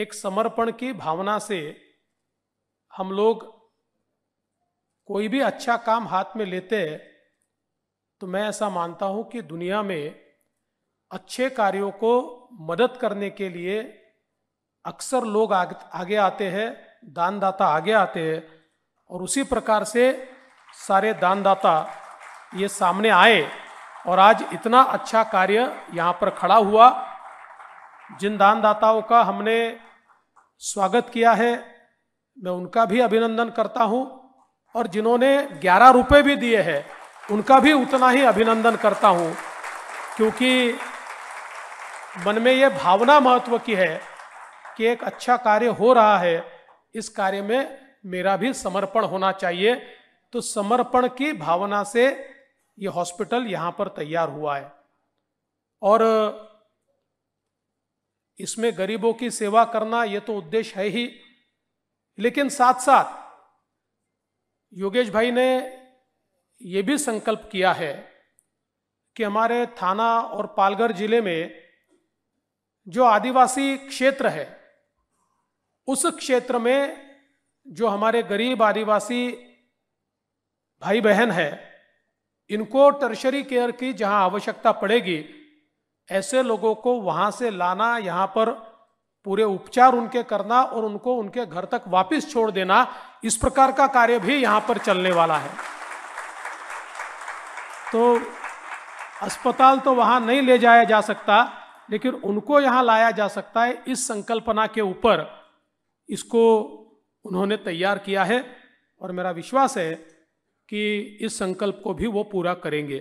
एक समर्पण की भावना से हम लोग कोई भी अच्छा काम हाथ में लेते हैं तो मैं ऐसा मानता हूं कि दुनिया में अच्छे कार्यों को मदद करने के लिए अक्सर लोग आगे आते हैं दानदाता आगे आते हैं और उसी प्रकार से सारे दानदाता ये सामने आए और आज इतना अच्छा कार्य यहाँ पर खड़ा हुआ जिन दानदाताओं का हमने स्वागत किया है मैं उनका भी अभिनंदन करता हूं और जिन्होंने ग्यारह रुपये भी दिए हैं उनका भी उतना ही अभिनंदन करता हूं क्योंकि मन में ये भावना महत्व की है कि एक अच्छा कार्य हो रहा है इस कार्य में मेरा भी समर्पण होना चाहिए तो समर्पण की भावना से ये हॉस्पिटल यहाँ पर तैयार हुआ है और इसमें गरीबों की सेवा करना ये तो उद्देश्य है ही लेकिन साथ साथ योगेश भाई ने यह भी संकल्प किया है कि हमारे थाना और पालघर जिले में जो आदिवासी क्षेत्र है उस क्षेत्र में जो हमारे गरीब आदिवासी भाई बहन है इनको टर्शरी केयर की जहां आवश्यकता पड़ेगी ऐसे लोगों को वहां से लाना यहां पर पूरे उपचार उनके करना और उनको उनके घर तक वापस छोड़ देना इस प्रकार का कार्य भी यहां पर चलने वाला है तो अस्पताल तो वहां नहीं ले जाया जा सकता लेकिन उनको यहां लाया जा सकता है इस संकल्पना के ऊपर इसको उन्होंने तैयार किया है और मेरा विश्वास है कि इस संकल्प को भी वो पूरा करेंगे